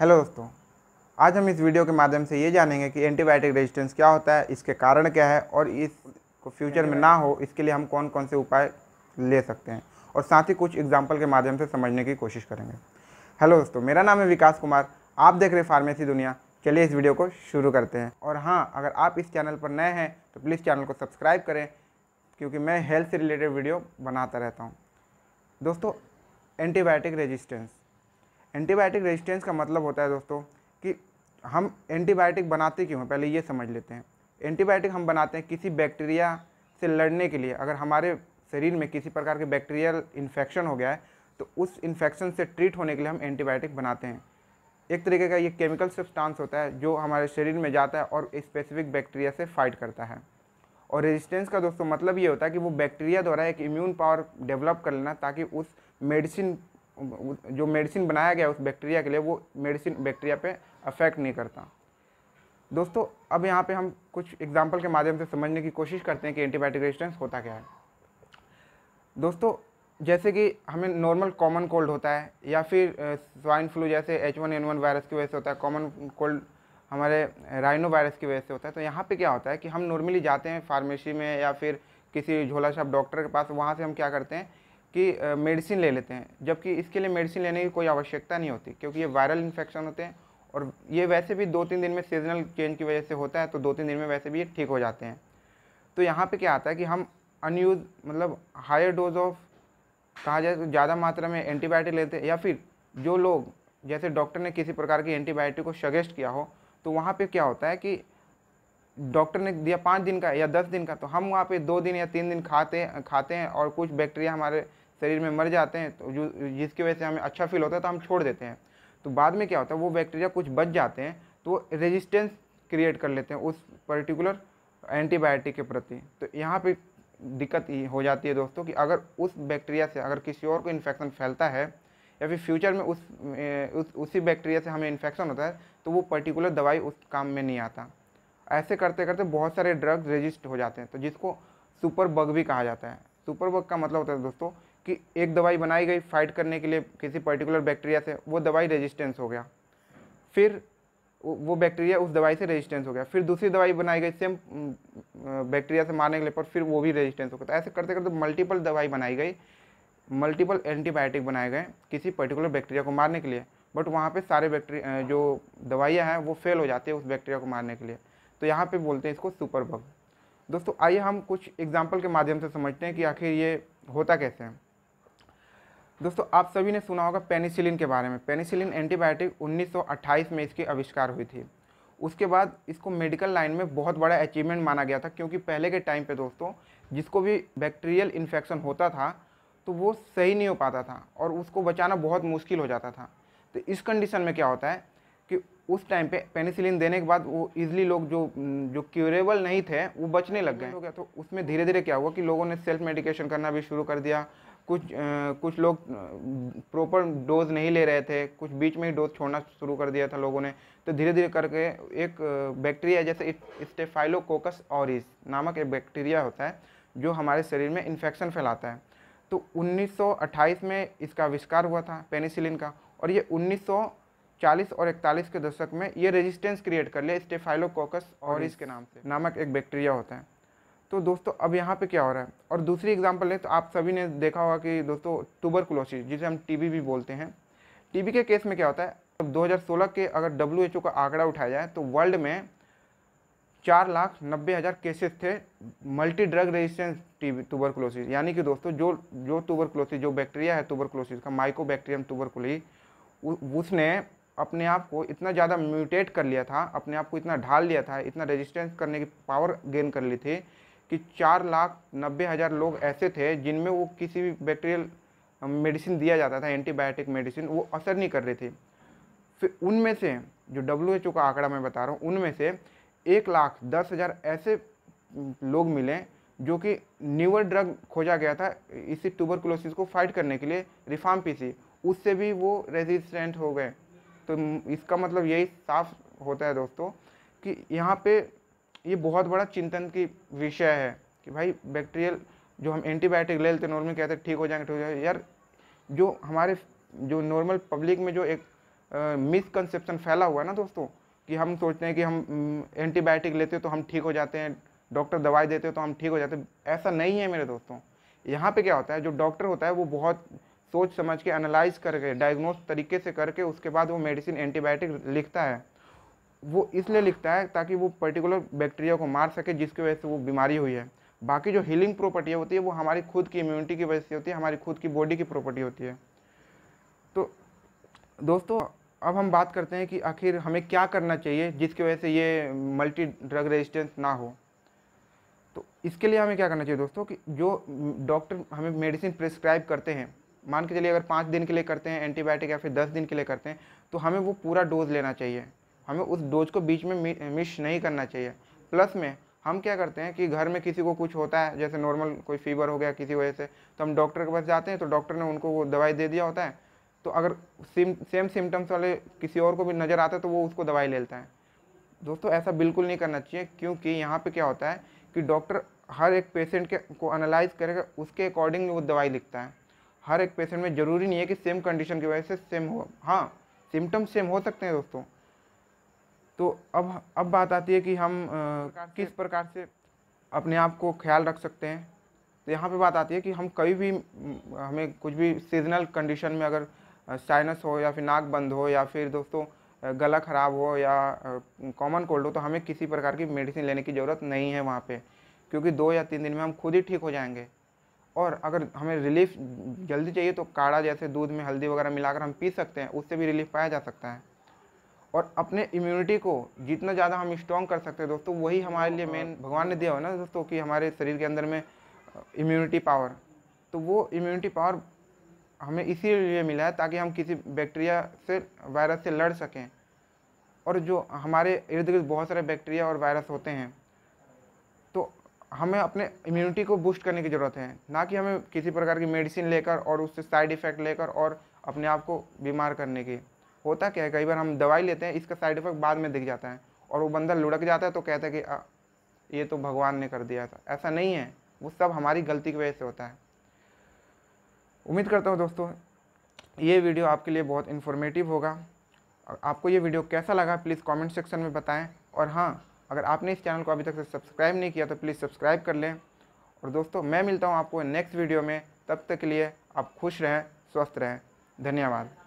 hello दोस्तों आज हम इस वीडियो के माध्यम से ये जानेंगे कि एंटीबायोटिक रेजिस्टेंस क्या होता है इसके कारण क्या है और इसको फ्यूचर में ना हो इसके लिए हम कौन कौन से उपाय ले सकते हैं और साथ ही कुछ एग्जाम्पल के माध्यम से समझने की कोशिश करेंगे हेलो दोस्तों मेरा नाम है विकास कुमार आप देख रहे फार्मेसी दुनिया चलिए इस वीडियो को शुरू करते हैं और हाँ अगर आप इस चैनल पर नए हैं तो प्लीज़ चैनल को सब्सक्राइब करें क्योंकि मैं हेल्थ से रिलेटेड वीडियो बनाता रहता हूँ दोस्तों एंटीबायोटिक रेजिस्टेंस एंटीबायोटिक रेजिस्टेंस का मतलब होता है दोस्तों कि हम एंटीबायोटिक बनाते क्यों हैं पहले ये समझ लेते हैं एंटीबायोटिक हम बनाते हैं किसी बैक्टीरिया से लड़ने के लिए अगर हमारे शरीर में किसी प्रकार के बैक्टीरियल इन्फेक्शन हो गया है तो उस इन्फेक्शन से ट्रीट होने के लिए हम एंटीबायोटिक बनाते हैं एक तरीके का ये केमिकल सब्सटेंस होता है जो हमारे शरीर में जाता है और स्पेसिफिक बैक्टीरिया से फाइट करता है और रेजिस्टेंस का दोस्तों मतलब ये होता है कि वो बैक्टीरिया द्वारा एक इम्यून पावर डेवलप कर लेना ताकि उस मेडिसिन जो मेडिसिन बनाया गया उस बैक्टीरिया के लिए वो मेडिसिन बैक्टीरिया पे अफेक्ट नहीं करता दोस्तों अब यहाँ पे हम कुछ एग्जाम्पल के माध्यम से समझने की कोशिश करते हैं कि एंटीबायोटिक रेजिस्टेंस होता क्या है दोस्तों जैसे कि हमें नॉर्मल कॉमन कोल्ड होता है या फिर स्वाइन फ्लू जैसे H one N one virus की वजह से होता है कॉमन कोल्ड हमारे राइनो वायरस की वजह से होता है तो यहाँ पर क्या होता है कि हम नॉर्मली जाते हैं फार्मेसी में या फिर किसी झोला छाप डॉक्टर के पास वहाँ से हम क्या करते हैं कि मेडिसिन ले लेते हैं जबकि इसके लिए मेडिसिन लेने की कोई आवश्यकता नहीं होती क्योंकि ये वायरल इन्फेक्शन होते हैं और ये वैसे भी दो तीन दिन में सीजनल चेंज की वजह से होता है तो दो तीन दिन में वैसे भी ये ठीक हो जाते हैं तो यहाँ पे क्या आता है कि हम अनयूज मतलब हायर डोज ऑफ कहा जाए तो ज़्यादा मात्रा में एंटीबायोटिक लेते हैं या फिर जो लोग जैसे डॉक्टर ने किसी प्रकार की एंटीबायोटिक को सजेस्ट किया हो तो वहाँ पर क्या होता है कि डॉक्टर ने दिया पाँच दिन का या दस दिन का तो हम वहाँ पर दो दिन या तीन दिन खाते खाते हैं और कुछ बैक्टीरिया हमारे शरीर में मर जाते हैं तो जो जिसकी वजह से हमें अच्छा फील होता है तो हम छोड़ देते हैं तो बाद में क्या होता है वो बैक्टीरिया कुछ बच जाते हैं तो रेजिस्टेंस क्रिएट कर लेते हैं उस पर्टिकुलर एंटीबायोटिक के प्रति तो यहाँ पे दिक्कत हो जाती है दोस्तों कि अगर उस बैक्टीरिया से अगर किसी और को इन्फेक्शन फैलता है या फिर फ्यूचर में उस, उस उसी बैक्टीरिया से हमें इन्फेक्शन होता है तो वो पर्टिकुलर दवाई उस काम में नहीं आता ऐसे करते करते बहुत सारे ड्रग्स रजिस्ट हो जाते हैं तो जिसको सुपर बग भी कहा जाता है सुपर बग का मतलब होता है दोस्तों कि एक दवाई बनाई गई फाइट करने के लिए किसी पर्टिकुलर बैक्टीरिया से वो दवाई रेजिस्टेंस हो गया फिर वो बैक्टीरिया उस दवाई से रेजिस्टेंस हो गया फिर दूसरी दवाई बनाई गई सेम बैक्टीरिया mm, mm, से मारने के लिए पर फिर वो भी रेजिस्टेंस हो गया तो ऐसे करते करते मल्टीपल दवाई बनाई गई मल्टीपल एंटीबायोटिक बनाए गए किसी पर्टिकुलर बैक्टीरिया को मारने के लिए बट वहाँ पे सारे बैक्टीरिया जो दवाइयाँ हैं वो फेल हो जाती है उस बैक्टीरिया को मारने के लिए तो यहाँ पे बोलते हैं इसको सुपर बग दोस्तों आइए हम कुछ एग्जाम्पल के माध्यम से समझते हैं कि आखिर ये होता कैसे है दोस्तों आप सभी ने सुना होगा पेनिसिलिन के बारे में पेनिसिलिन एंटीबायोटिक 1928 में इसकी आविष्कार हुई थी उसके बाद इसको मेडिकल लाइन में बहुत बड़ा अचीवमेंट माना गया था क्योंकि पहले के टाइम पे दोस्तों जिसको भी बैक्टीरियल इन्फेक्शन होता था तो वो सही नहीं हो पाता था और उसको बचाना बहुत मुश्किल हो जाता था तो इस कंडीशन में क्या होता है कि उस टाइम पे पेनिसिलिन देने के बाद वो ईजिली लोग जो जो क्यूरेबल नहीं थे वो बचने लग गए हो गया तो उसमें धीरे धीरे क्या हुआ कि लोगों ने सेल्फ मेडिकेशन करना भी शुरू कर दिया कुछ आ, कुछ लोग प्रॉपर डोज नहीं ले रहे थे कुछ बीच में ही डोज छोड़ना शुरू कर दिया था लोगों ने तो धीरे धीरे करके एक बैक्टीरिया जैसे स्टेफाइलोकोकस ऑरिस नामक एक बैक्टीरिया होता है जो हमारे शरीर में इन्फेक्शन फैलाता है तो 1928 में इसका आविष्कार हुआ था पेनिसिलिन का और ये 1940 और 41 के दशक में ये रेजिस्टेंस क्रिएट कर लिया स्टेफाइलोकोकस ऑरिस के नाम से नामक एक बैक्टीरिया होता है तो दोस्तों अब यहाँ पे क्या हो रहा है और दूसरी एग्जांपल है तो आप सभी ने देखा होगा कि दोस्तों टूबर जिसे हम टीबी भी बोलते हैं टीबी के केस में क्या होता है अब हज़ार के अगर डब्ल्यू का आंकड़ा उठाया जाए तो वर्ल्ड में चार लाख नब्बे हज़ार केसेस थे multi drug resistance tuberculosis यानी कि दोस्तों जो जो टूबर जो बैक्टीरिया है क्लोसिस का टूबर ट्यूबरकुली उसने अपने आप को इतना ज़्यादा म्यूटेट कर लिया था अपने आप को इतना ढाल लिया था इतना रेजिस्टेंस करने की पावर गेन कर ली थी कि चार लाख नब्बे हज़ार लोग ऐसे थे जिनमें वो किसी भी बैक्टीरियल मेडिसिन दिया जाता था एंटीबायोटिक मेडिसिन वो असर नहीं कर रही थी फिर उनमें से जो डब्ल्यू एच ओ का आंकड़ा मैं बता रहा हूँ उनमें से एक लाख दस हज़ार ऐसे लोग मिले जो कि न्यूअर ड्रग खोजा गया था इसी ट्यूबर को फाइट करने के लिए रिफाम पीसी उससे भी वो रेजिस्टेंट हो गए तो इसका मतलब यही साफ होता है दोस्तों कि यहाँ पे ये बहुत बड़ा चिंतन की विषय है कि भाई बैक्टीरियल जो हम एंटीबायोटिक ले लेते नॉर्मल कहते हैं ठीक हो जाएंगे ठीक हो जाएंगे यार जो हमारे जो नॉर्मल पब्लिक में जो एक मिसकनसेप्शन फैला हुआ है ना दोस्तों कि हम सोचते हैं कि हम एंटीबायोटिक लेते तो हम ठीक हो जाते हैं डॉक्टर दवाई देते तो हम ठीक हो जाते ऐसा नहीं है मेरे दोस्तों यहाँ पे क्या होता है जो डॉक्टर होता है वो बहुत सोच समझ के एनालाइज करके डायग्नोज तरीके से करके उसके बाद वो मेडिसिन एंटीबायोटिक लिखता है वो इसलिए लिखता है ताकि वो पर्टिकुलर बैक्टीरिया को मार सके जिसकी वजह से वो बीमारी हुई है बाकी जो हीलिंग प्रॉपर्टी होती है वो हमारी खुद की इम्यूनिटी की वजह से होती है हमारी खुद की बॉडी की प्रॉपर्टी होती है तो दोस्तों अब हम बात करते हैं कि आखिर हमें क्या करना चाहिए जिसकी वजह से ये मल्टी ड्रग रेजिस्टेंस ना हो तो इसके लिए हमें क्या करना चाहिए दोस्तों कि जो डॉक्टर हमें मेडिसिन प्रिस्क्राइब करते हैं मान के चलिए अगर पाँच दिन के लिए करते हैं एंटीबायोटिक या फिर दस दिन के लिए करते हैं तो हमें वो पूरा डोज लेना चाहिए हमें उस डोज को बीच में मिस नहीं करना चाहिए प्लस में हम क्या करते हैं कि घर में किसी को कुछ होता है जैसे नॉर्मल कोई फीवर हो गया किसी वजह से तो हम डॉक्टर के पास जाते हैं तो डॉक्टर ने उनको वो दवाई दे दिया होता है तो अगर सेम सेम सिम्टम्स वाले किसी और को भी नज़र आता है तो वो उसको दवाई ले लेता है दोस्तों ऐसा बिल्कुल नहीं करना चाहिए क्योंकि यहाँ पर क्या होता है कि डॉक्टर हर एक पेशेंट के को अनालाइज करेगा उसके अकॉर्डिंग वो दवाई लिखता है हर एक पेशेंट में ज़रूरी नहीं है कि सेम कंडीशन की वजह से सेम हो हाँ सिम्टम्स सेम हो सकते हैं दोस्तों तो अब अब बात आती है कि हम आ, किस प्रकार से अपने आप को ख्याल रख सकते हैं तो यहाँ पे बात आती है कि हम कभी भी हमें कुछ भी सीजनल कंडीशन में अगर साइनस हो या फिर नाक बंद हो या फिर दोस्तों गला ख़राब हो या कॉमन कोल्ड हो तो हमें किसी प्रकार की मेडिसिन लेने की ज़रूरत नहीं है वहाँ पे क्योंकि दो या तीन दिन में हम खुद ही ठीक हो जाएंगे और अगर हमें रिलीफ जल्दी चाहिए तो काढ़ा जैसे दूध में हल्दी वगैरह मिलाकर हम पी सकते हैं उससे भी रिलीफ पाया जा सकता है और अपने इम्यूनिटी को जितना ज़्यादा हम स्ट्रॉन्ग कर सकते हैं दोस्तों वही हमारे लिए मेन भगवान ने दिया हो ना दोस्तों कि हमारे शरीर के अंदर में इम्यूनिटी पावर तो वो इम्यूनिटी पावर हमें इसीलिए मिला है ताकि हम किसी बैक्टीरिया से वायरस से लड़ सकें और जो हमारे इर्द गिर्द बहुत सारे बैक्टीरिया और वायरस होते हैं तो हमें अपने इम्यूनिटी को बूस्ट करने की ज़रूरत है ना कि हमें किसी प्रकार की मेडिसिन लेकर और उससे साइड इफ़ेक्ट लेकर और अपने आप को बीमार करने की होता क्या है कई बार हम दवाई लेते हैं इसका साइड इफेक्ट बाद में दिख जाता है और वो बंदा लुढ़क जाता है तो कहता है कि आ, ये तो भगवान ने कर दिया था ऐसा नहीं है वो सब हमारी गलती की वजह से होता है उम्मीद करता हूँ दोस्तों ये वीडियो आपके लिए बहुत इन्फॉर्मेटिव होगा आपको ये वीडियो कैसा लगा प्लीज़ कॉमेंट सेक्शन में बताएँ और हाँ अगर आपने इस चैनल को अभी तक सब्सक्राइब नहीं किया तो प्लीज़ सब्सक्राइब कर लें और दोस्तों मैं मिलता हूँ आपको नेक्स्ट वीडियो में तब तक के लिए आप खुश रहें स्वस्थ रहें धन्यवाद